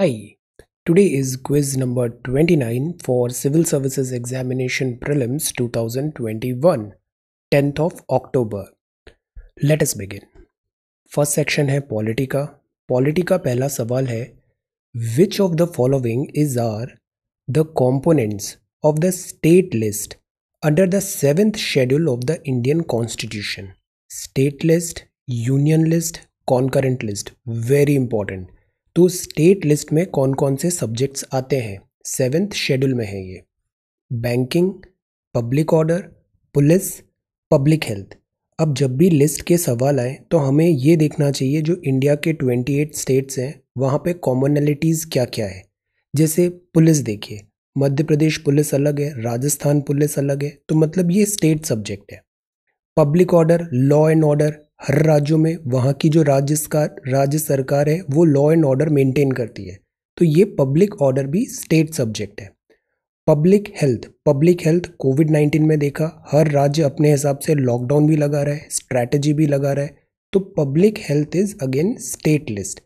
Hi, today is quiz number 29 for Civil Services Examination Prelims 2021, 10th of October. Let us begin. First section hai Politica. Politica pehla sawal hai. Which of the following is are the components of the state list under the 7th schedule of the Indian constitution? State list, union list, concurrent list. Very important. तो state list में कौन कौन से subjects आते हैं seventh schedule में है ये banking public order police public health अब जब भी लिस्ट के सवाल आए तो हमें ये देखना चाहिए जो इंडिया के 28 स्टेट्स हैं वहाँ पे कॉमनलिटीज़ क्या क्या है जैसे पुलिस देखिए मध्य प्रदेश पुलिस अलग है राजस्थान पुलिस अलग है तो मतलब ये स्टेट सब्जेक्ट है public order law and order हर राज्यों में वहाँ की जो राज्य राज्य सरकार है वो लॉ एंड ऑर्डर मेंटेन करती है तो ये पब्लिक ऑर्डर भी स्टेट सब्जेक्ट है public health public health Covid nineteen में देखा हर राज्य अपने हिसाब से लॉकडाउन भी लगा रहा है स्ट्रैटेजी भी लगा रहा है तो public health is again state list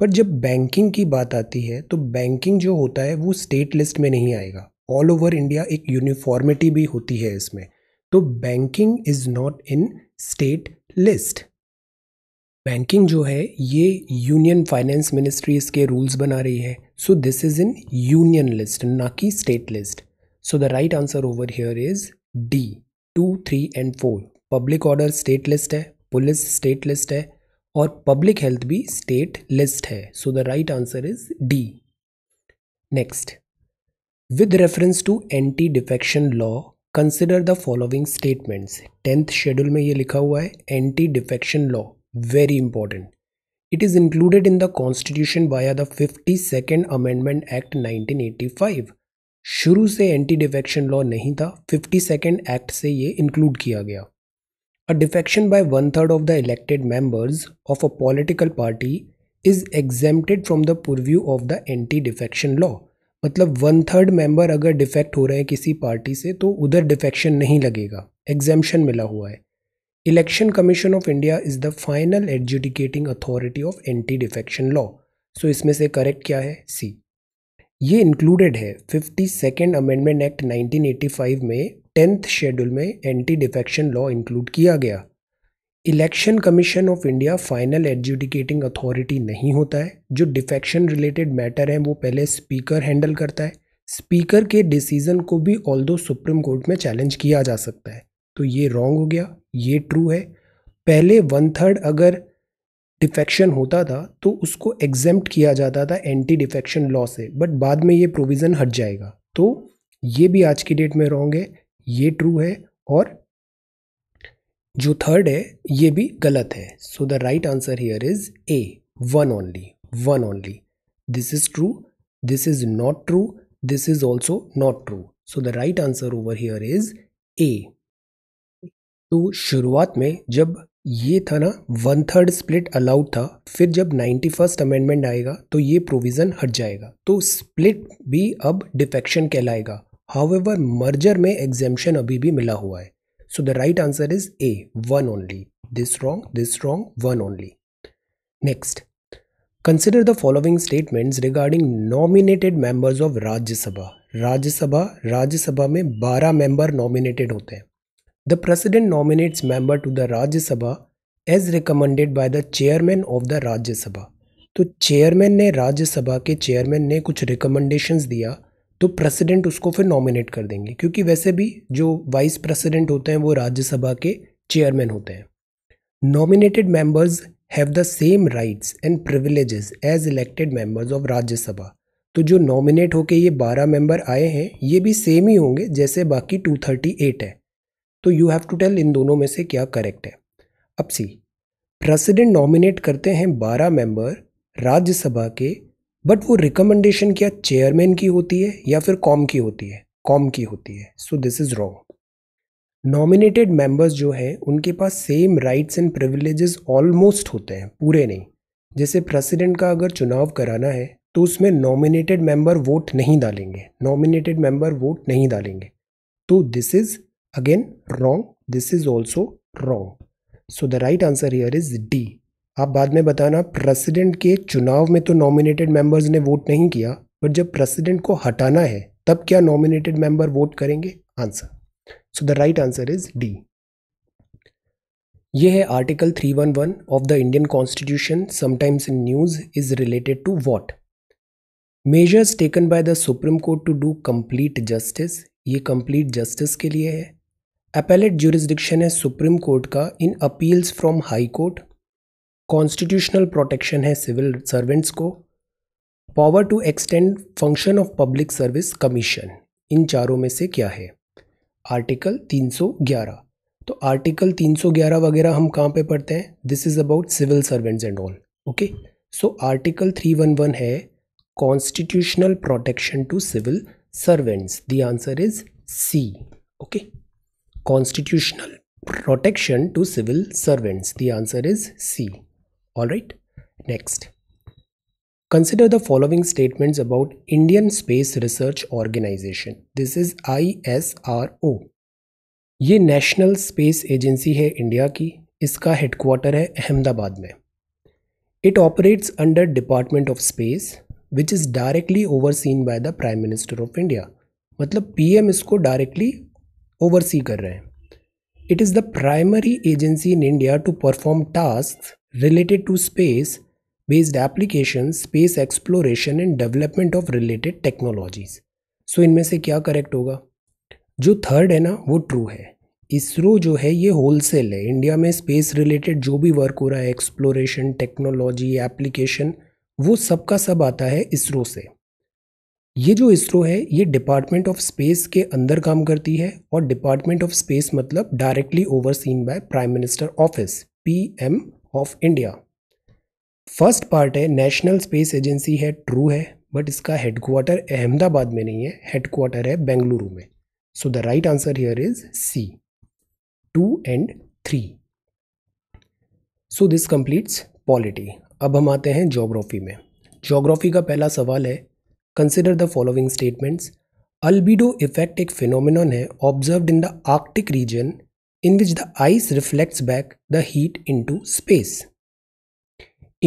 पर जब बैंकिंग की बात आती है तो बैंकिंग जो होता है वो स्टेट लिस्ट में नहीं आएगा ऑल ओवर इंडिया एक यूनिफॉर्मिटी भी होती है इसमें तो banking is not in state list banking जो है ये यूनियन फाइनेंस मिनिस्ट्री इसके रूल्स बना रही है so this is in union list ना कि state list so the right answer over here is D two three and four public order state list है पुलिस स्टेट लिस्ट है और public health भी स्टेट लिस्ट है so the right answer is D next with reference to anti defection law consider the following statements tenth schedule में ये लिखा हुआ है anti defection law very important it is included in the constitution via the fifty second amendment act 1985 शुरू से anti defection law नहीं था fifty second act से ये इंक्लूड किया गया a defection by one third of the elected members of a political party is exempted from the purview of the anti defection law मतलब one third member अगर defect हो रहे हैं किसी पार्टी से तो उधर डिफेक्शन नहीं लगेगा एग्जेम्पन मिला हुआ है election commission of India is the final adjudicating authority of anti defection law so इसमें से करेक्ट क्या है सी ये इंक्लूडेड है फिफ्टी सेकेंड अमेंडमेंट एक्ट 1985 में टेंथ शेड्यूल में एंटी डिफेक्शन लॉ इंक्लूड किया गया election commission of India final adjudicating authority नहीं होता है जो डिफेक्शन रिलेटेड मैटर है वो पहले स्पीकर हैंडल करता है स्पीकर के डिसीजन को भी ऑल दो सुप्रीम कोर्ट में चैलेंज किया जा सकता है तो ये रॉन्ग हो गया ये ट्रू है पहले वन थर्ड अगर डिफेक्शन होता था तो उसको एग्जेम्प्ट किया जाता था एंटी डिफेक्शन लॉ से बट बाद में ये प्रोविज़न हट जाएगा तो ये भी आज की डेट में रॉन्ग है ये ट्रू है और जो थर्ड है ये भी गलत है so the right answer here is A one only one only this is true this is not true this is also not true so the right answer over here is A तो शुरुआत में जब ये था ना one third split allowed था फिर जब नाइन्टी फर्स्ट अमेंडमेंट आएगा तो ये प्रोविज़न हट जाएगा तो स्प्लिट भी अब डिफेक्शन कहलाएगा एवर मर्जर में एग्जेम्पन अभी भी मिला हुआ है So the right answer is A, one only. This wrong, this wrong, one only. Next, consider the following statements regarding nominated members of Rajya Sabha. Rajya Sabha, Rajya Sabha में 12 member nominated होते हैं The president nominates member to the Rajya Sabha as recommended by the chairman of the Rajya Sabha. तो chairman ने Rajya Sabha के chairman ने कुछ recommendations दिया तो प्रेसिडेंट उसको फिर नॉमिनेट कर देंगे क्योंकि वैसे भी जो वाइस प्रेसिडेंट होते हैं वो राज्यसभा के चेयरमैन होते हैं nominated members have the same rights and privileges as elected members of Rajya Sabha तो जो नॉमिनेट होके ये बारह मेंबर आए हैं ये भी सेम ही होंगे जैसे बाकी टू थर्टी एट है तो यू हैव टू टेल इन दोनों में से क्या करेक्ट है अब सी प्रेसिडेंट नॉमिनेट करते हैं बारह मेंबर राज्यसभा के बट वो रिकमेंडेशन क्या चेयरमैन की होती है या फिर कॉम की होती है कॉम की होती है so this is wrong nominated members जो हैं उनके पास same rights and privileges almost होते हैं पूरे नहीं जैसे प्रेसिडेंट का अगर चुनाव कराना है तो उसमें नॉमिनेटेड मेंबर वोट नहीं डालेंगे नॉमिनेटेड मेंबर वोट नहीं डालेंगे तो this is again wrong this is also wrong so the right answer here is D आप बाद में बताना प्रेसिडेंट के चुनाव में तो नॉमिनेटेड मेंबर्स ने वोट नहीं किया पर जब प्रेसिडेंट को हटाना है तब क्या नॉमिनेटेड मेंबर वोट करेंगे answer so the right answer is D ये है article 311 of the Indian constitution sometimes in news is related to what measures taken by the Supreme Court to do complete justice ये complete justice के लिए है appellate jurisdiction है Supreme Court का in appeals from High Court constitutional protection है civil servants को power to extend function of public service commission इन चारों में से क्या है आर्टिकल 311 तो आर्टिकल 311 वगैरह हम कहाँ पे पढ़ते हैं this is about civil servants and all okay so article 311 है constitutional protection to civil servants the answer is C okay constitutional protection to civil servants the answer is C the next. Consider the following statements about Indian Space Research Organization. This is ISRO. ये national space agency है India की इसका headquarter है अहमदाबाद में it operates under department of space which is directly overseen by the prime minister of India मतलब PM इसको directly oversee कर रहे हैं it is the primary agency in India to perform task related to space based applications, space exploration and development of related technologies. So so, इनमें से क्या correct होगा जो थर्ड है ना वो ट्रू है इसरो जो है ये होलसेल है इंडिया में स्पेस रिलेटेड जो भी वर्क हो रहा है एक्सप्लोरेशन टेक्नोलॉजी एप्लीकेशन वो सबका सब आता है इसरो से ये जो इसरो है ये डिपार्टमेंट ऑफ स्पेस के अंदर काम करती है और डिपार्टमेंट ऑफ स्पेस मतलब directly overseen by prime minister office PM of India first part है नेशनल स्पेस एजेंसी है ट्रू है बट इसका हेडक्वार्टर अहमदाबाद में नहीं है हेडक्वार्टर है बेंगलुरु में so the right answer here is C two and three so this completes polity अब हम आते हैं जोग्राफी में जोग्राफी का पहला सवाल है consider the following statements albedo effect एक फिनोमिनन है observe in the Arctic region in which the ice reflects back the heat into space.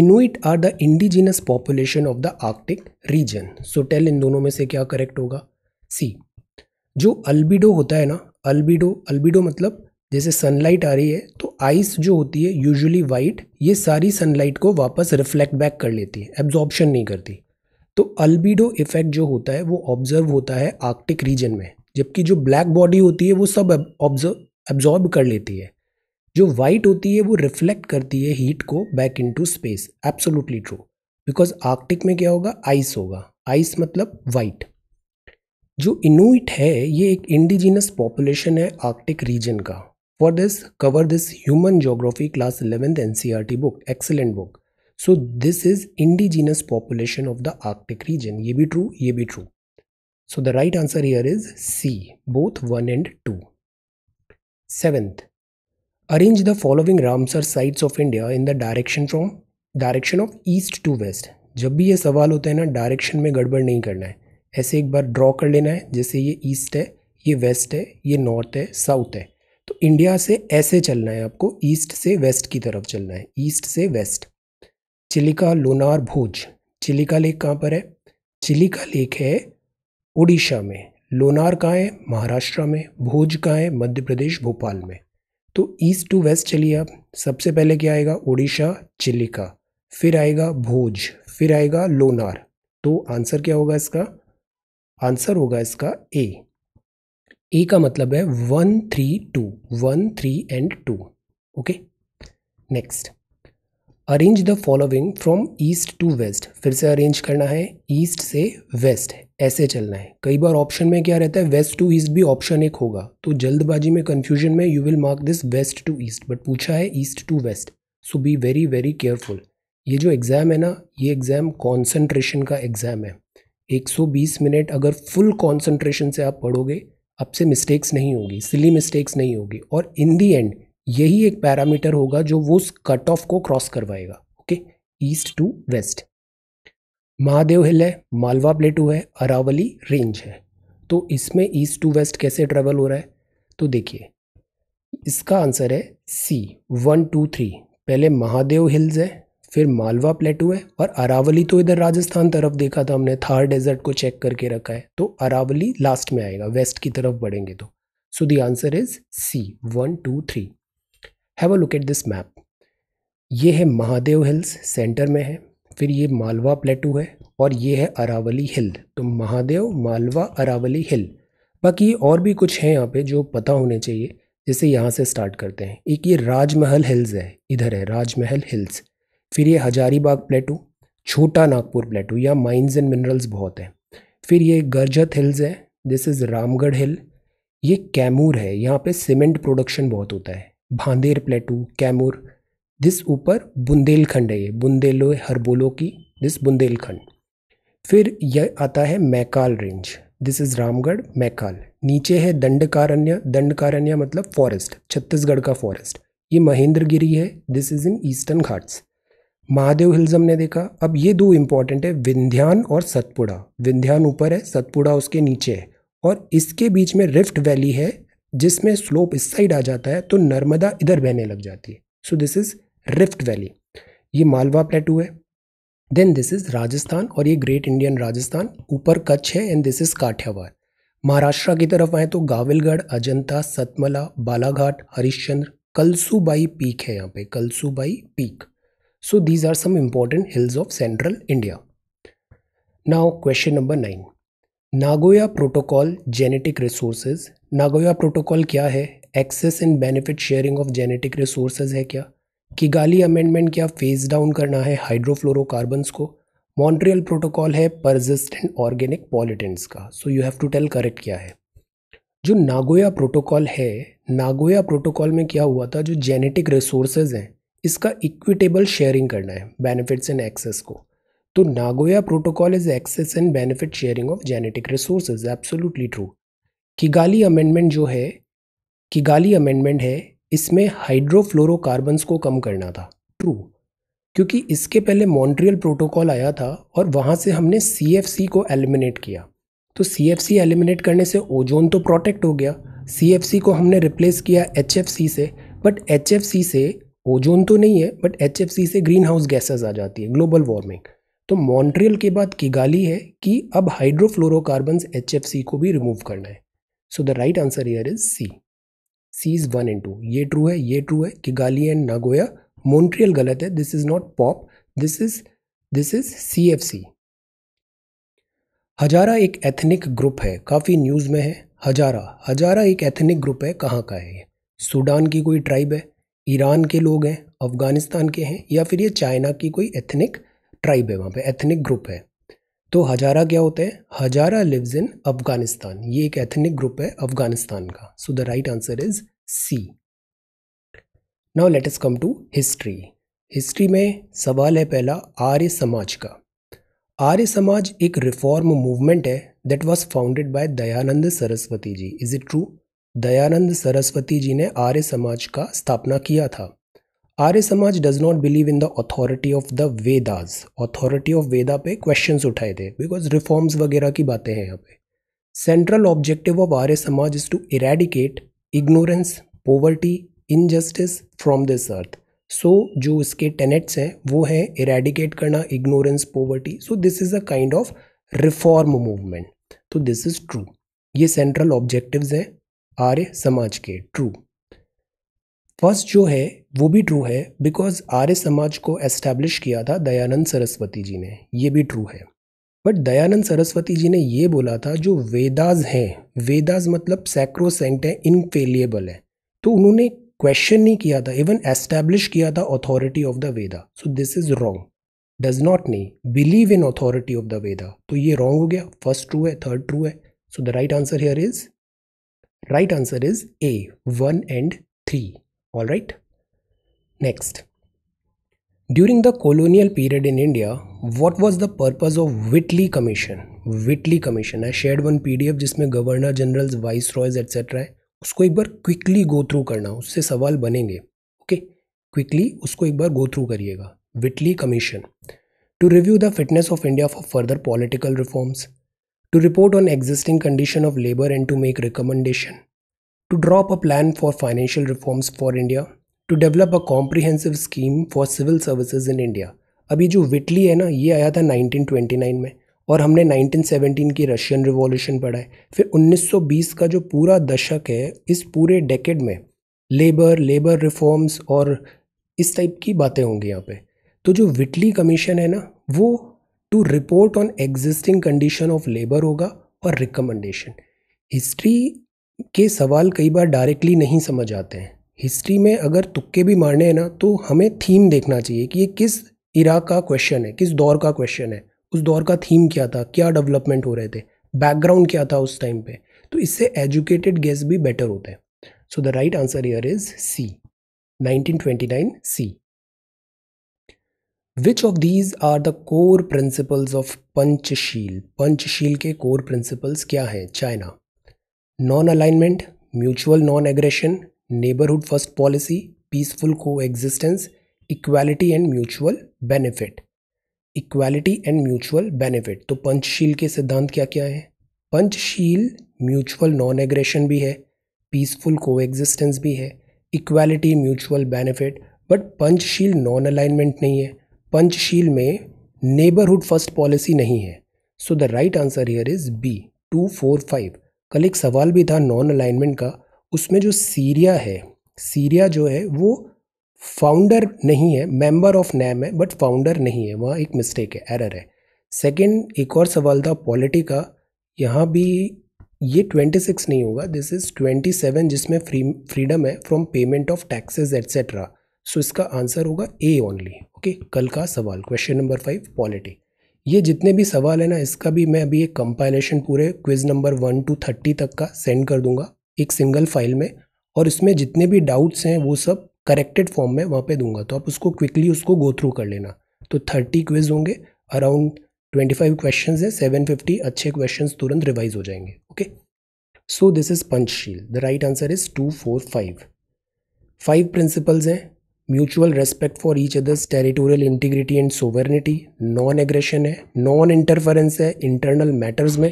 Inuit are the indigenous population of the Arctic region So tell इन दोनों में से क्या correct होगा सी जो albedo होता है ना अल्बिडो अल्बिडो मतलब जैसे सनलाइट आ रही है तो आइस जो होती है यूजुअली वाइट ये सारी सनलाइट को वापस रिफ्लेक्ट बैक कर लेती है एब्जॉर्बशन नहीं करती तो अल्बिडो इफेक्ट जो होता है वो ऑब्जर्व होता है आर्कटिक रीजन में जबकि जो ब्लैक बॉडी होती है वो सब ऑब्जर्व एब्जॉर्ब कर लेती है जो वाइट होती है वो रिफ्लेक्ट करती है हीट को back into space absolutely true because Arctic में क्या होगा आइस होगा आइस मतलब वाइट जो इनुइट है ये एक इंडिजिनस पॉपुलेशन है आर्कटिक रीजन का for this cover this human geography class eleventh N C R T book excellent book so this is indigenous population of the Arctic region ये भी true ये भी true so the right answer here is C both one and two Seventh, arrange the following Ramsar sites of India in the direction from direction of east to west. जब भी ये सवाल होता है ना डायरेक्शन में गड़बड़ नहीं करना है ऐसे एक बार ड्रॉ कर लेना है जैसे ये ईस्ट है ये वेस्ट है ये नॉर्थ है साउथ है तो इंडिया से ऐसे चलना है आपको ईस्ट से वेस्ट की तरफ चलना है ईस्ट से वेस्ट चिलिका लोनार भोज चिलिका लेक कहाँ पर है चिलिका लेक है उड़ीसा में लोनार कहाँ है महाराष्ट्र में भोज कहाँ है मध्य प्रदेश भोपाल में तो ईस्ट टू वेस्ट चलिए आप सबसे पहले क्या आएगा उड़ीसा चिलिका फिर आएगा भोज फिर आएगा लोनार तो आंसर क्या होगा इसका आंसर होगा इसका ए ए का मतलब है one three two one three and two okay next arrange the following from east to west फिर से अरेंज करना है ईस्ट से वेस्ट ऐसे चलना है कई बार ऑप्शन में क्या रहता है वेस्ट टू ईस्ट भी ऑप्शन एक होगा तो जल्दबाजी में कन्फ्यूजन में you will mark this west to east but पूछा है east to west so be very very careful ये जो एग्ज़ाम है ना ये एग्ज़ाम कॉन्सेंट्रेशन का एग्ज़ाम है 120 मिनट अगर फुल कॉन्सेंट्रेशन से आप पढ़ोगे आपसे मिस्टेक्स नहीं होगी सिली मिस्टेक्स नहीं होगी और इन दी एंड यही एक पैरामीटर होगा जो वो उस कट ऑफ को क्रॉस करवाएगा okay east to west Mahadev hill है मालवा प्लेटू है अरावली रेंज है तो इसमें ईस्ट टू वेस्ट कैसे ट्रेवल हो रहा है तो देखिए इसका आंसर है सी वन टू थ्री पहले महादेव हिल्स है फिर मालवा प्लेटू है और अरावली तो इधर राजस्थान तरफ देखा था हमने थार डेजर्ट को चेक करके रखा है तो अरावली लास्ट में आएगा वेस्ट की तरफ बढ़ेंगे तो so the answer is C one two three have a look at this map ये है महादेव हिल्स सेंटर में है फिर ये मालवा प्लेटू है और ये है अरावली हिल तो महादेव मालवा अरावली हिल बाकी और भी कुछ हैं यहाँ पे जो पता होने चाहिए जैसे यहाँ से स्टार्ट करते हैं एक ये राजमहल हिल्स है इधर है राजमहल हिल्स फिर ये हजारीबाग प्लेटू छोटा नागपुर प्लेटू यहाँ माइंस एंड मिनरल्स बहुत हैं फिर ये गर्जत हिल्स है दिस इज़ रामगढ़ हिल ये कैमूर है यहाँ पे सीमेंट प्रोडक्शन बहुत होता है भांदेर प्लेटू कैमूर दिस ऊपर बुंदेलखंड है ये बुंदेलो हरबोलो की दिस बुंदेलखंड फिर यह आता है Maikal range this is Ramgarh Maikal नीचे है दंडकारण्य दंडकारण्य मतलब फॉरेस्ट छत्तीसगढ़ का फॉरेस्ट ये महेंद्रगिरी है this is in eastern Ghats Mahadev hills हमने देखा अब ये दो इम्पॉर्टेंट है विंध्यान और सतपुड़ा विंध्यान ऊपर है सतपुड़ा उसके नीचे है और इसके बीच में रिफ्ट वैली है जिसमें स्लोप इस साइड आ जाता है तो नर्मदा इधर बहने लग जाती है so this is rift valley ये मालवा प्लेटू है देन दिस इज राजस्थान और ये ग्रेट इंडियन राजस्थान ऊपर कच्छ है and this is Kathiawar Maharashtra की तरफ आए तो गाविलगढ़ अजंता सतमला बालाघाट हरिश्चंद्र कलसूबाई पीक है यहाँ पे Kalsubai peak so these are some important hills of central India now question number nine Nagoya protocol genetic resources Nagoya protocol क्या है access and benefit sharing of genetic resources है क्या किगाली अमेंडमेंट क्या फेज डाउन करना है hydrofluorocarbons को Montreal protocol है persistent organic pollutants का so you have to tell correct क्या है जो नागोया प्रोटोकॉल है नागोया प्रोटोकॉल में क्या हुआ था जो जेनेटिक रिसोर्सेज हैं इसका इक्विटेबल शेयरिंग करना है बेनिफिट्स एंड एक्सेस को तो Nagoya protocol is access and benefit sharing of genetic resources absolutely true Kigali amendment जो है किगाली अमेंडमेंट है इसमें हाइड्रोफ्लोरोकार्बन्स को कम करना था ट्रू क्योंकि इसके पहले मॉन्ट्रियल प्रोटोकॉल आया था और वहाँ से हमने सी को एलिमिनेट किया तो सी एलिमिनेट करने से ओजोन तो प्रोटेक्ट हो गया सी को हमने रिप्लेस किया एच से बट एच से ओजोन तो नहीं है बट एच से ग्रीन हाउस गैसेज आ जाती है ग्लोबल वार्मिंग तो मॉन्ट्रियल के बाद किगाली है कि अब हाइड्रोफ्लोरोकार्बन्स एच को भी रिमूव करना है so the right answer here is C C is one and two ये ट्रू है ये ट्रू है कि गाली एंड नागोया मोन्ट्रियल गलत है this is not pop this is this is C F C Hazara एक एथनिक ग्रुप है काफ़ी न्यूज़ में है हजारा हजारा एक एथनिक ग्रुप है कहाँ का है ये सूडान की कोई ट्राइब है ईरान के लोग हैं अफ़गानिस्तान के हैं या फिर ये चाइना की कोई एथनिक ट्राइब है वहाँ पे एथनिक ग्रुप है तो हजारा क्या होता है हजारा लिव्स इन अफगानिस्तान ये एक एथनिक ग्रुप है अफगानिस्तान का so the right answer is C now let us come to history history में सवाल है पहला आर्य समाज का आर्य समाज एक रिफॉर्म मूवमेंट है that was founded by Dayanand Saraswati ji is it true Dayanand Saraswati ji ने आर्य समाज का स्थापना किया था Arya Samaj does not believe in the authority of the Vedas authority of Veda पे क्वेश्चन उठाए थे बिकॉज रिफॉर्म्स वगैरह की बातें हैं यहाँ पे central objective of Arya Samaj is to eradicate ignorance poverty injustice from this earth so जो इसके टेनेट्स हैं वो हैं इरेडिकेट करना ignorance poverty so this is a kind of reform movement तो दिस इज़ ट्रू ये सेंट्रल ऑब्जेक्टिव हैं आर्य समाज के ट्रू फर्स्ट जो है वो भी ट्रू है बिकॉज आर्य समाज को एस्टैब्लिश किया था दयानंद सरस्वती जी ने ये भी ट्रू है बट दयानंद सरस्वती जी ने ये बोला था जो वेदाज हैं वेदाज मतलब सैक्रोसेंट है इनफेलिएबल है तो उन्होंने क्वेश्चन नहीं किया था इवन एस्टैब्लिश किया था authority of the Veda so this is wrong does not नी believe in authority of the Veda तो ये रॉन्ग हो गया फर्स्ट ट्रू है थर्ड ट्रू है so the right answer here is right answer is A one and three Alright? Next. During the colonial period in India, what was the purpose of Whitley Commission? Whitley Commission. I shared one PDF जिसमें governor generals viceroys etcetera है उसको एक बार quickly go through करना उससे सवाल बनेंगे okay quickly उसको एक बार गो थ्रू करिएगा Whitley commission to review the fitness of India for further political reforms to report on existing condition of labour and to make recommendation to draw up a plan for financial reforms for India, to develop a comprehensive scheme for civil services in India. अभी जो विटली है ना ये आया था 1929 में और हमने 1917 की रशियन रिवॉल्यूशन पढ़ा है फिर 1920 का जो पूरा दशक है इस पूरे डेकेड में लेबर लेबर रिफॉर्म्स और इस टाइप की बातें होंगी यहाँ पे तो जो विटली कमीशन है ना वो to report on existing condition of labour होगा और रिकमेंडेशन हिस्ट्री के सवाल कई बार डायरेक्टली नहीं समझ आते हैं हिस्ट्री में अगर तुक्के भी मारने हैं ना तो हमें थीम देखना चाहिए कि ये किस इरा का क्वेश्चन है किस दौर का क्वेश्चन है उस दौर का थीम क्या था क्या डेवलपमेंट हो रहे थे बैकग्राउंड क्या था उस टाइम पे तो इससे एजुकेटेड गेस भी बेटर होते हैं so the right answer here is C 1929 C which of these are the core principles of Panchsheel Panchsheel के कोर प्रिंसिपल्स क्या हैं China non alignment mutual non aggression neighbourhood first policy peaceful coexistence equality and mutual benefit equality and mutual benefit तो पंचशील के सिद्धांत क्या क्या हैं Panchsheel mutual non aggression भी है पीसफुल को एग्जिस्टेंस भी है equality mutual benefit but Panchsheel non alignment नहीं है पंचशील में नेबरहुड फर्स्ट पॉलिसी नहीं है so the right answer here is B two four five कल एक सवाल भी था नॉन अलाइनमेंट का उसमें जो सीरिया है सीरिया जो है वो फाउंडर नहीं है मेंबर ऑफ नैम है बट फाउंडर नहीं है वहाँ एक मिस्टेक है एरर है सेकंड एक और सवाल था पॉलिटी का यहाँ भी ये 26 नहीं होगा दिस इज़ 27 जिसमें फ्री फ्रीडम है from payment of taxes etcetera so इसका आंसर होगा ए ओनली ओके कल का सवाल क्वेश्चन नंबर फाइव पॉलिटी ये जितने भी सवाल है ना इसका भी मैं अभी एक कंपाइलेशन पूरे quiz number one to thirty तक का सेंड कर दूंगा एक सिंगल फाइल में और इसमें जितने भी डाउट्स हैं वो सब करेक्टेड फॉर्म में वहाँ पे दूंगा तो आप उसको क्विकली उसको गो थ्रू कर लेना तो थर्टी क्विज होंगे अराउंड ट्वेंटी फाइव क्वेश्चन हैं सेवन फिफ्टी अच्छे क्वेश्चन तुरंत रिवाइज हो जाएंगे okay so this is Panchsheel the right answer is two four five five principles हैं mutual respect for each others territorial integrity and sovereignty non aggression है non interference है internal matters में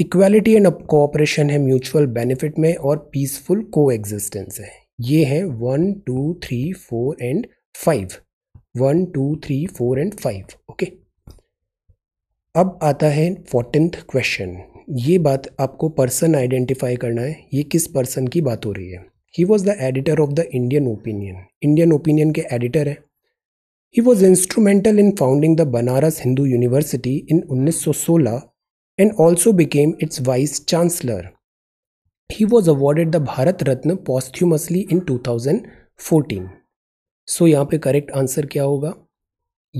equality and cooperation है mutual benefit में और peaceful coexistence है ये है one two three four and five one two three four and five okay अब आता है फोर्टीनथ क्वेश्चन ये बात आपको पर्सन आइडेंटिफाई करना है ये किस पर्सन की बात हो रही है he was the editor of the Indian Opinion Indian Opinion के एडिटर हैं he was instrumental in founding the Banaras Hindu University in 1916 and also became its vice chancellor he was awarded the Bharat Ratna posthumously in 2014 so यहाँ पे correct answer क्या होगा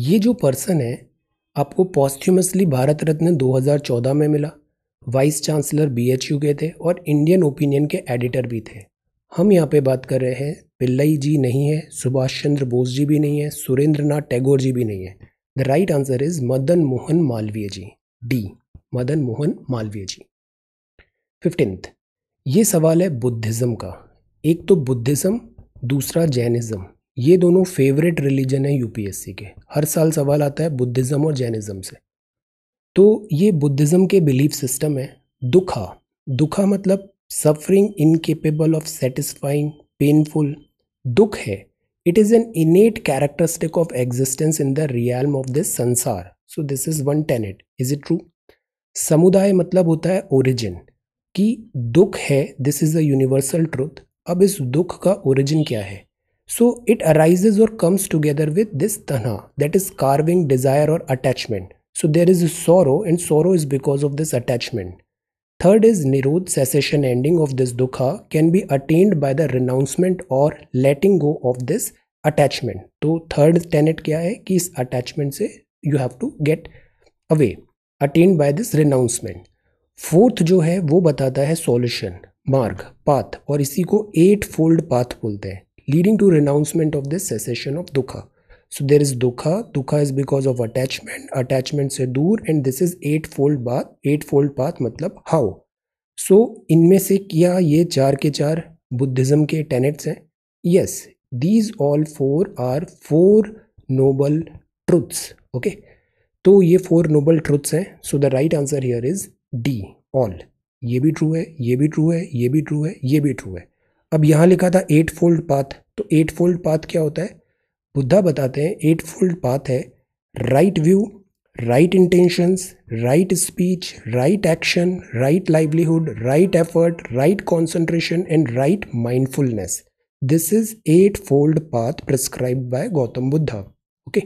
ये जो person है आपको पॉस्थ्यूमसली भारत रत्न 2014 में मिला वाइस चांसलर यू के थे और इंडियन ओपिनियन के एडिटर भी थे हम यहाँ पे बात कर रहे हैं पिल्लई जी नहीं है सुभाष चंद्र बोस जी भी नहीं है सुरेंद्र नाथ टैगोर जी भी नहीं है the right answer is Madan Mohan Malviya ji D Madan Mohan Malviya ji fifteenth ये सवाल है बुद्धिज़्म का एक तो बुद्धिज़्म दूसरा जैनिज़्म ये दोनों फेवरेट रिलीजन है यूपीएससी के हर साल सवाल आता है बुद्धिज़्म और जैनिज़्म से तो ये बुद्धिज़्म के बिलीफ सिस्टम है दुखा दुखा मतलब suffering incapable of satisfying painful dukkha है it is an innate characteristic of existence in the realm of this samsara so this is one tenet is it true samudaya मतलब होता है ओरिजिन कि दुख है this is a universal truth अब इस दुख का ओरिजिन क्या है सो इट अराइजेज और comes together with this tanha that is craving desire और अटैचमेंट सो देर इज सोरो and sorrow is because of this attachment third is nirodha cessation ending of this dukha can be attained by the renunciation और letting go of this attachment तो third tenet क्या है कि इस attachment से you have to get away attain by this renunciation fourth जो है वो बताता है सॉल्यूशन मार्ग पाथ और इसी को एट फोल्ड पाथ बोलते हैं leading to renunciation of this cessation of dukkha so there is dukkha dukkha is because of attachment attachment से दूर and this is eightfold path eightfold path मतलब हाउ सो इनमें से क्या ये चार के चार बुद्धिज्म के टेनेट्स हैं yes these all four are four noble truths okay तो ये फोर नोबल ट्रुथ्स हैं so the right answer here is D all ये भी ट्रू है ये भी ट्रू है ये भी ट्रू है ये भी ट्रू है अब यहाँ लिखा था एट फोल्ड पाथ तो एट फोल्ड पाथ क्या होता है बुद्धा बताते हैं एट फोल्ड पाथ है right view right intentions right speech right action right livelihood right effort right concentration and right mindfulness this is eightfold path prescribe by Gautam Buddha okay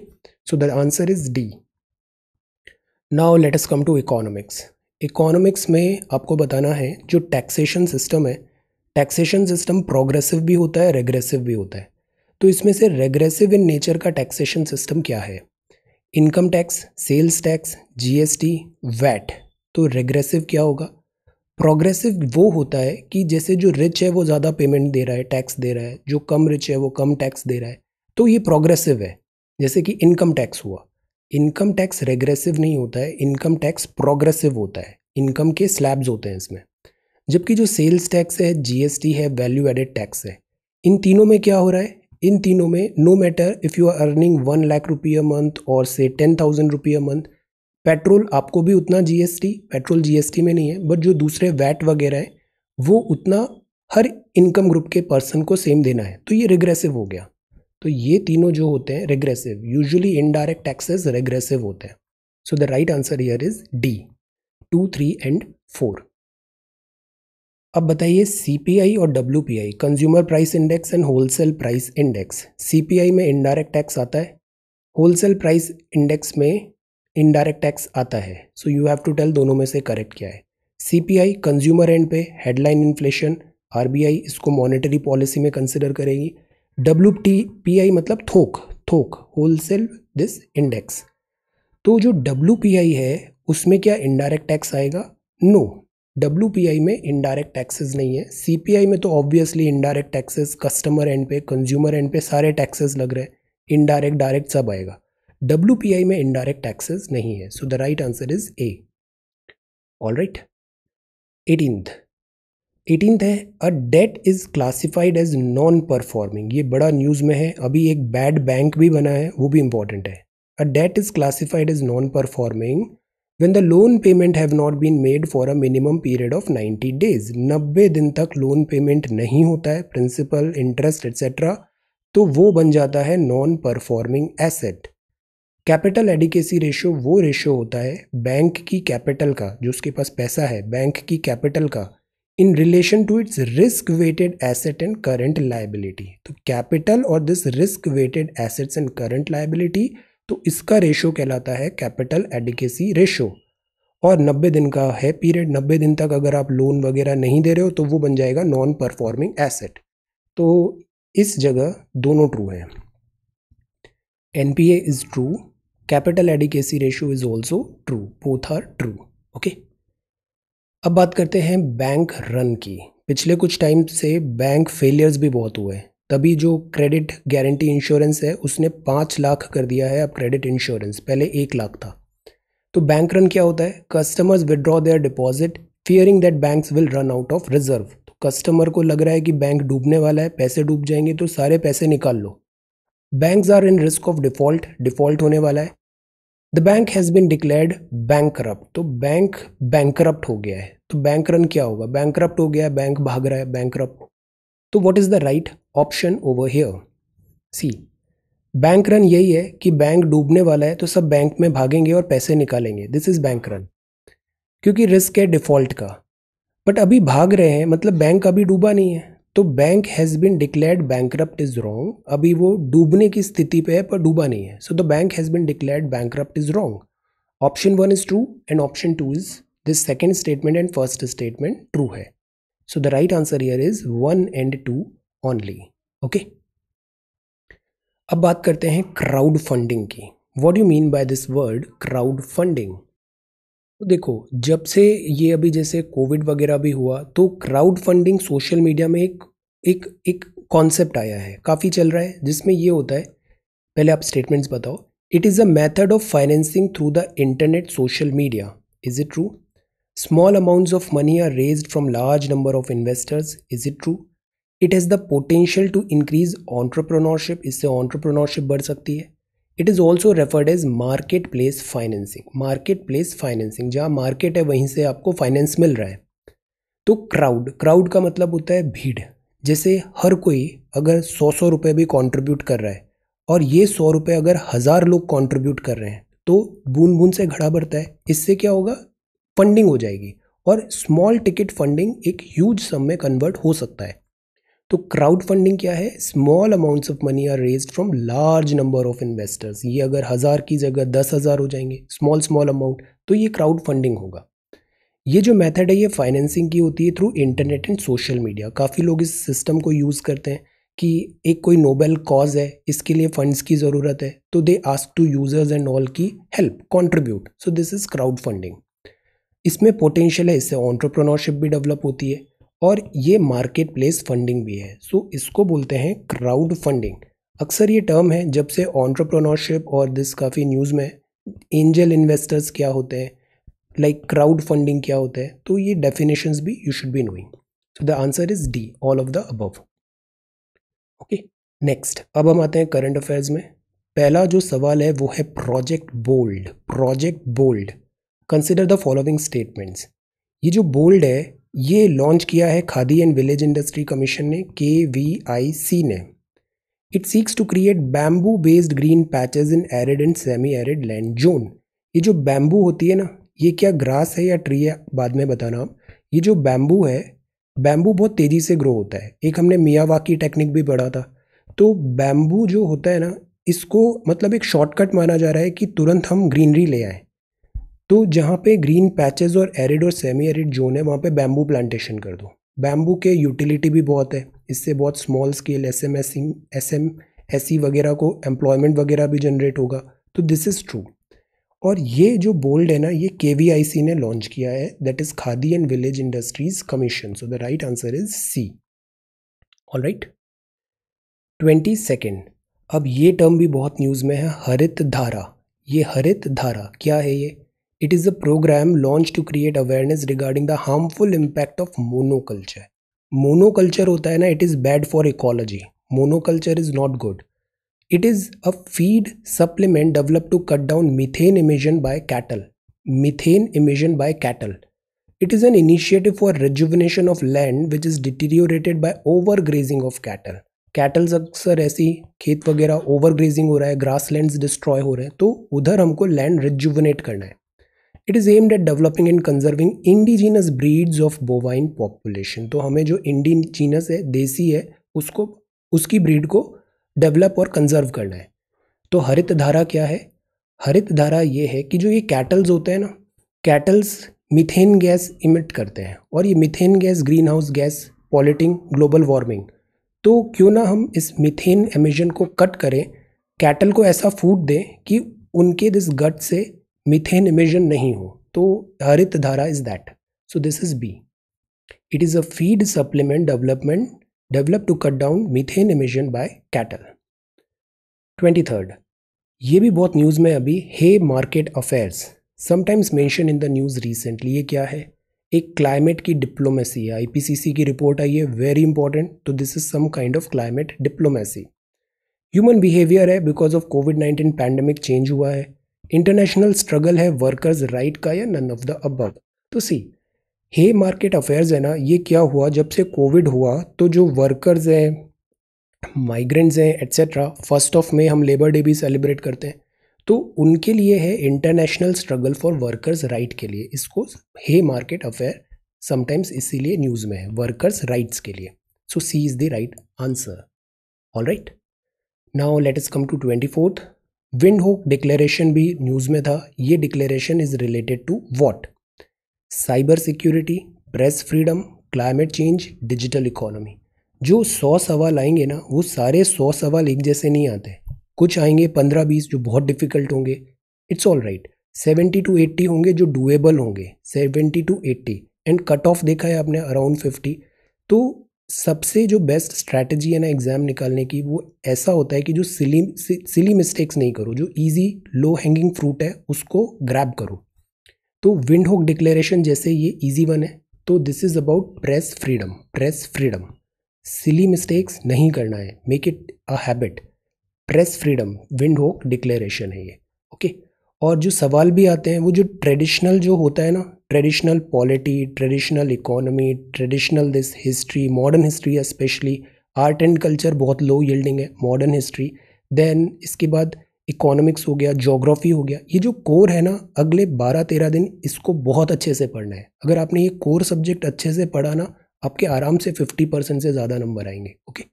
so the answer is D now let us come to economics economics में आपको बताना है जो taxation system है taxation system progressive भी होता है regressive भी होता है तो इसमें से रेग्रेसिव इन नेचर का टैक्सेशन सिस्टम क्या है income tax sales tax GST VAT तो रेग्रेसिव क्या होगा प्रोग्रेसिव वो होता है कि जैसे जो रिच है वो ज़्यादा पेमेंट दे रहा है टैक्स दे रहा है जो कम रिच है वो कम टैक्स दे रहा है तो ये प्रोग्रेसिव है जैसे कि इनकम टैक्स हुआ इनकम टैक्स रेग्रेसिव नहीं होता है इनकम टैक्स प्रोग्रेसिव होता है इनकम के स्लैब्स होते हैं इसमें जबकि जो सेल्स टैक्स है जीएसटी है वैल्यू एडेड टैक्स है इन तीनों में क्या हो रहा है इन तीनों में no matter if you are earning one lakh रुपये मंथ और से टेन थाउजेंड रुपये मंथ पेट्रोल आपको भी उतना जीएसटी पेट्रोल जीएसटी में नहीं है बट जो दूसरे वैट वगैरह है वो उतना हर इनकम ग्रुप के पर्सन को सेम देना है तो ये रिग्रेसिव हो गया तो ये तीनों जो होते हैं regressive usually indirect taxes regressive होते हैं so the right answer here is D two three and four अब बताइए सीपीआई और आई consumer price index and wholesale price index CPI में इनडायरेक्ट टैक्स आता है होलसेल प्राइस इंडेक्स में इनडायरेक्ट टैक्स आता है so you have to tell दोनों में से करेक्ट क्या है सीपीआई कंज्यूमर एंड पे हेडलाइन इन्फ्लेशन आरबीआई इसको मॉनेटरी पॉलिसी में कंसिडर करेगी डब्ल्यू मतलब थोक थोक होलसेल दिस इंडेक्स तो जो डब्ल्यू है उसमें क्या इनडायरेक्ट टैक्स आएगा नो no. डब्ल्यू में इनडायरेक्ट टैक्सेस नहीं है सी में तो obviously indirect taxes customer end पे कंज्यूमर एंड पे सारे टैक्सेस लग रहे हैं इनडायरेक्ट डायरेक्ट सब आएगा डब्ल्यू में इनडायरेक्ट टैक्सेस नहीं है so the right answer is A all right eighteenth eighteenth है a debt is classified as non performing ये बड़ा न्यूज़ में है अभी एक बैड बैंक भी बना है वो भी इम्पॉर्टेंट है a debt is classified as non performing when the loan payment have not been made for a minimum period of 90 days 90 दिन तक लोन पेमेंट नहीं होता है प्रिंसिपल इंटरेस्ट एट्सेट्रा तो वो बन जाता है non performing asset capital adequacy ratio वो रेशियो होता है बैंक की कैपिटल का जो उसके पास पैसा है बैंक की कैपिटल का in relation to its risk weighted asset and current liability तो कैपिटल और this risk weighted assets and current liability तो इसका रेशो कहलाता है कैपिटल एडिकेसी रेशो और 90 दिन का है पीरियड 90 दिन तक अगर आप लोन वगैरह नहीं दे रहे हो तो वो बन जाएगा नॉन परफॉर्मिंग एसेट तो इस जगह दोनों ट्रू हैं N P A is true capital adequacy ratio is also true both are true okay अब बात करते हैं बैंक रन की पिछले कुछ टाइम से बैंक फेलियर्स भी बहुत हुए हैं तभी जो क्रेडिट गारंटी इंश्योरेंस है उसने पाँच लाख कर दिया है अब क्रेडिट इंश्योरेंस पहले एक लाख था तो बैंक रन क्या होता है customers withdraw their deposit fearing that bank will run out of reserve तो कस्टमर को लग रहा है कि बैंक डूबने वाला है पैसे डूब जाएंगे तो सारे पैसे निकाल लो bank are in risk of default default होने वाला है the bank has been declared bankrupt तो बैंक बैंक करप्ट हो गया है तो बैंक रन क्या होगा बैंक करप्ट हो गया है बैंक भाग रहा है बैंक करप्ट तो what is the right option over here C bank run यही है कि बैंक डूबने वाला है तो सब बैंक में भागेंगे और पैसे निकालेंगे दिस इज़ बैंक रन क्योंकि रिस्क है डिफ़ॉल्ट का बट अभी भाग रहे हैं मतलब बैंक अभी डूबा नहीं है तो bank has been declared bankrupt is wrong अभी वो डूबने की स्थिति पे है पर डूबा नहीं है so the bank has been declared bankrupt is wrong option one is true and option two is this second statement and first statement true है So the right answer here is one and two only okay अब बात करते हैं crowd funding की what you mean by this word crowd funding तो देखो जब से ये अभी जैसे कोविड वगैरह भी हुआ तो क्राउड फंडिंग सोशल मीडिया में एक एक एक कॉन्सेप्ट आया है काफ़ी चल रहा है जिसमें ये होता है पहले आप स्टेटमेंट्स बताओ it is a method of financing through the internet social media is it true Small amounts of money are raised from large number of investors. Is it true? It has the potential to increase entrepreneurship इससे entrepreneurship बढ़ सकती है it is also referred as market place financing market place financing जहाँ market है वहीं से आपको finance मिल रहा है तो क्राउड क्राउड का मतलब होता है भीड़ जैसे हर कोई अगर सौ सौ रुपये भी कंट्रीब्यूट कर रहा है और ये सौ रुपये अगर हज़ार लोग कंट्रीब्यूट कर रहे हैं तो बूंद बूंद से घड़ा बढ़ता है इससे क्या होगा फंडिंग हो जाएगी और स्मॉल टिकट फंडिंग एक ह्यूज सम में कन्वर्ट हो सकता है तो क्राउड फंडिंग क्या है small amounts of money are raise from large number of investors ये अगर हज़ार की जगह दस हज़ार हो जाएंगे स्मॉल स्मॉल अमाउंट तो ये क्राउड फंडिंग होगा ये जो मेथड है ये फाइनेंसिंग की होती है through internet and social media काफ़ी लोग इस सिस्टम को यूज़ करते हैं कि एक कोई नोबेल कॉज है इसके लिए फंड्स की ज़रूरत है तो they ask to users and all की help contribute so this is crowd funding इसमें पोटेंशियल है इससे ऑन्टरप्रनोरशिप भी डेवलप होती है और ये मार्केट प्लेस फंडिंग भी है सो इसको बोलते हैं क्राउड फंडिंग अक्सर ये टर्म है जब से ऑन्टरप्रनोरशिप और दिस काफ़ी न्यूज़ में एंजल इन्वेस्टर्स क्या होते हैं लाइक क्राउड फंडिंग क्या होता है तो ये डेफिनेशंस भी you should be knowing so the answer is D all of the above okay next अब हम आते हैं करंट अफेयर्स में पहला जो सवाल है वो है project bold project bold consider the following statements ये जो बोल्ड है ये लॉन्च किया है Khadi and village industry commission ने के वी आई सी ने it seeks to create bamboo based green patches in arid and semi arid land zone ये जो बैम्बू होती है ना ये क्या ग्रास है या ट्री है बाद में बताना आप ये जो बैम्बू है बैम्बू बहुत तेज़ी से ग्रो होता है एक हमने वाकी टेक्निक भी पढ़ा था तो बैम्बू जो होता है ना इसको मतलब एक शॉर्टकट माना जा रहा है कि तुरंत हम ग्रीनरी ले आएँ तो जहाँ पे ग्रीन पैचेस और एरिड और सेमी एरिड जोन है वहाँ पे बैम्बू प्लांटेशन कर दो बैम्बू के यूटिलिटी भी बहुत है इससे बहुत small scale S M S S M S C वगैरह को एम्प्लॉयमेंट वगैरह भी जनरेट होगा तो दिस इज़ ट्रू और ये जो बोल्ड है ना ये के वी आई सी ने लॉन्च किया है that is Khadi and village industries commission so the right answer is C all right twenty second अब ये टर्म भी बहुत न्यूज़ में है हरित धारा ये हरित धारा क्या है ये It is a program launched to create awareness regarding the harmful impact of monoculture. Monoculture होता है ना it is bad for ecology. Monoculture is not good. It is a feed supplement developed to cut down methane emission by cattle. Methane emission by cattle. It is an initiative for rejuvenation of land which is deteriorated by overgrazing of cattle. Cattles अक्सर ऐसी खेत वगैरह over grazing हो रहा है grass land destroy हो रहे हैं तो उधर हमको लैंड रिजुवनेट करना है it is aimed at developing and conserving indigenous breeds of bovine population तो हमें जो इंडिजीनस है देसी है उसको उसकी ब्रीड को डेवलप और कंजर्व करना है तो हरित धारा क्या है हरित धारा ये है कि जो ये कैटल्स होते हैं ना कैटल्स मिथेन गैस इमिट करते हैं और ये methane gas greenhouse gas polluting global warming तो क्यों ना हम इस मिथेन एमिशन को कट करें कैटल को ऐसा फूड दें कि उनके दिस गट से मिथेन इमेजन नहीं हो तो Harit Dhara is that so this is B it is a feed supplement development develop to cut down methane emission by cattle twenty third ये भी बहुत न्यूज़ में अभी Haymarket affairs sometimes mention in the news recently ये क्या है एक climate की डिप्लोमेसी है आईपीसीसी की रिपोर्ट आई है वेरी इंपॉर्टेंट तो this is some kind of climate diplomacy human behaviour है because of COVID nineteen pandemic change हुआ है इंटरनेशनल स्ट्रगल है वर्कर्स राइट का या नन ऑफ द अबव तो सी हे मार्केट अफेयर्स है ना ये क्या हुआ जब से कोविड हुआ तो जो वर्कर्स हैं माइग्रेंट्स हैं एट्सेट्रा फर्स्ट ऑफ मे हम लेबर डे भी सेलिब्रेट करते हैं तो उनके लिए है international struggle for workers right के लिए इसको हे मार्केट अफेयर समटाइम्स इसीलिए न्यूज़ में है वर्कर्स राइट्स के लिए so C is the right answer all right now let us come to twenty fourth Windhoek declaration भी न्यूज़ में था ये declaration is related to what cyber security press freedom climate change digital economy जो सौ सवाल आएंगे ना वो सारे सौ सवाल एक जैसे नहीं आते कुछ आएंगे पंद्रह बीस जो बहुत डिफ़िकल्ट होंगे it's all right seventy two eighty होंगे जो डुएबल होंगे seventy two eighty and cut off देखा है आपने अराउंड फिफ्टी तो सबसे जो बेस्ट स्ट्रैटेजी है ना एग्ज़ाम निकालने की वो ऐसा होता है कि जो सिली सिली मिस्टेक्स नहीं करो जो इजी लो हैंगिंग फ्रूट है उसको ग्रैब करो तो विंड होक डिक्लेरेशन जैसे ये इजी वन है तो this is about press freedom press freedom silly mistakes नहीं करना है make it a habit press freedom Windhoek declaration है ये ओके okay? और जो सवाल भी आते हैं वो जो ट्रेडिशनल जो होता है ना traditional polity traditional economy traditional this history modern history specially art and culture बहुत लो यल्डिंग है मॉडर्न हिस्ट्री देन इसके बाद इकोनॉमिक्स हो गया जोग्राफी हो गया ये जो कोर है ना अगले बारह तेरह दिन इसको बहुत अच्छे से पढ़ना है अगर आपने ये कोर सब्जेक्ट अच्छे से पढ़ा ना आपके आराम से फिफ्टी परसेंट से ज़्यादा नंबर आएंगे okay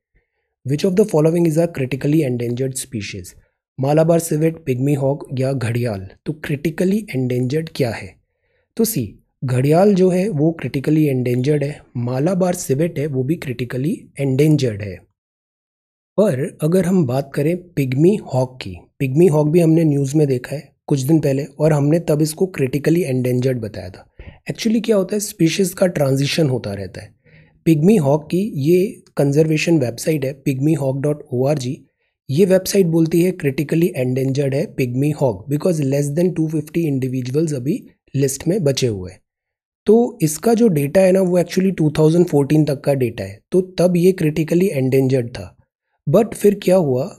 which of the following is a critically endangered species Malabar civet pygmy hawk या घड़ियाल तो क्रिटिकली एंडेंजर्ड क्या है तो सी घड़ियाल जो है वो क्रिटिकली एंडेंजर्ड है मालाबार सिवेट है वो भी क्रिटिकली एंडेंजर्ड है पर अगर हम बात करें पिग्मी हॉक की पिग्मी हॉक भी हमने न्यूज़ में देखा है कुछ दिन पहले और हमने तब इसको क्रिटिकली एंडेंजर्ड बताया था एक्चुअली क्या होता है स्पीशीज़ का ट्रांजिशन होता रहता है पिग्मी हॉक की ये कंजर्वेशन वेबसाइट है pygmy hog dot O R G ये वेबसाइट बोलती है क्रिटिकली एंडेंजर्ड है pygmy hog because less than 250 individuals अभी लिस्ट में बचे हुए हैं तो इसका जो डेटा है ना वो एक्चुअली 2014 तक का डेटा है तो तब ये क्रिटिकली एंडेंजर्ड था बट फिर क्या हुआ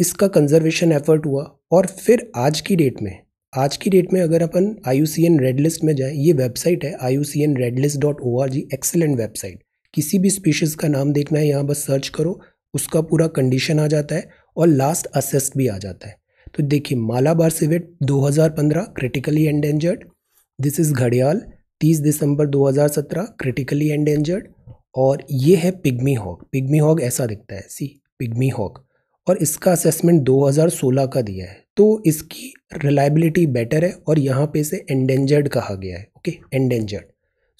इसका कंजर्वेशन एफर्ट हुआ और फिर आज की डेट में आज की डेट में अगर अपन I U C N red list में जाएँ ये वेबसाइट है I U C N red list dot O R G excellent website किसी भी स्पीशीज़ का नाम देखना है यहाँ बस सर्च करो उसका पूरा कंडीशन आ जाता है और लास्ट असेस्ट भी आ जाता है तो देखिए Malabar civet 2015 critically endangered this is घड़ियाल 30 दिसंबर 2017 क्रिटिकली एंडेंजर्ड और ये है पिग्मी हॉक पिग्मी हॉक ऐसा दिखता है सी पिग्मी हॉक और इसका असेसमेंट 2016 का दिया है तो इसकी रिलायबिलिटी बेटर है और यहाँ पे इसे एंडेंजर्ड कहा गया है okay endangered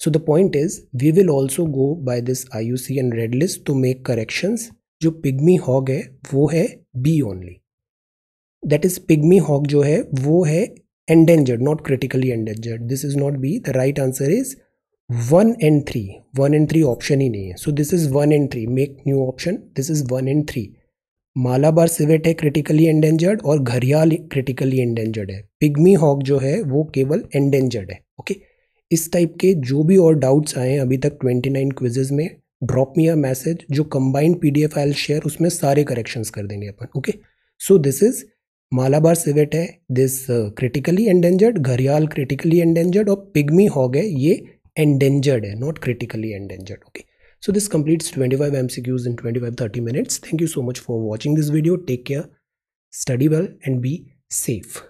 so the point is we will also go by this I U C N red list to make corrections जो पिग्मी हॉग है वो है B only that is pygmy hog जो है वो है endangered not critically endangered this is not B the right answer is one and three one and three option ही नहीं है so this is one and three make new option this is one and three Malabar civet है critically endangered और gharial critically endangered है pygmy hog जो है वो केवल एंडेंजर्ड है ओके okay? इस टाइप के जो भी और डाउट्स आए हैं अभी तक ट्वेंटी नाइन क्विजेज में ड्रॉप मी अ मैसेज जो combined P D F I share उसमें सारे करेक्शंस कर देंगे अपन okay so this is Malabar civet है this critically endangered gharial critically endangered और पिगमी हॉग है ये एंडेंजर्ड है not critically endangered okay so this completes 25 MCQs in 25 30 minutes. Thank you so much for watching this video. Take care, study well, and be safe.